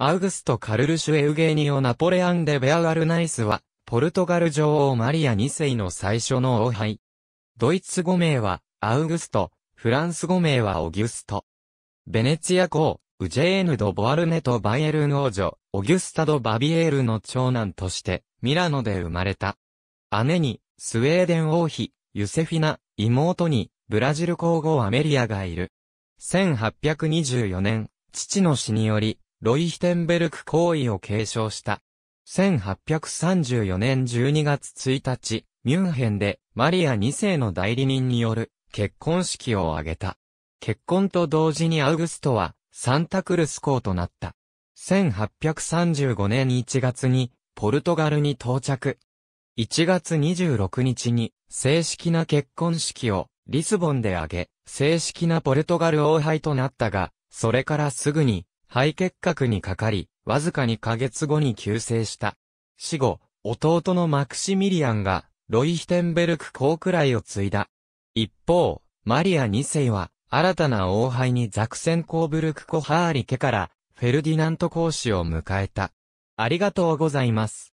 アウグスト・カルルシュ・エウゲーニオ・ナポレアン・デ・ベアアルナイスは、ポルトガル女王マリア2世の最初の王杯。ドイツ語名は、アウグスト、フランス語名はオギュスト。ベネツィア公、ウジェーヌ・ド・ボアルネとバイエルン王女、オギュスタ・ド・バビエールの長男として、ミラノで生まれた。姉に、スウェーデン王妃、ユセフィナ、妹に、ブラジル皇后アメリアがいる。1824年、父の死により、ロイヒテンベルク行為を継承した。1834年12月1日、ミュンヘンでマリア2世の代理人による結婚式を挙げた。結婚と同時にアウグストはサンタクルス公となった。1835年1月にポルトガルに到着。1月26日に正式な結婚式をリスボンで挙げ、正式なポルトガル王杯となったが、それからすぐに肺結核にかかり、わずか2ヶ月後に急成した。死後、弟のマクシミリアンが、ロイヒテンベルク公くらいを継いだ。一方、マリア2世は、新たな王牌にザクセンコーブルクコハーリ家から、フェルディナント公使を迎えた。ありがとうございます。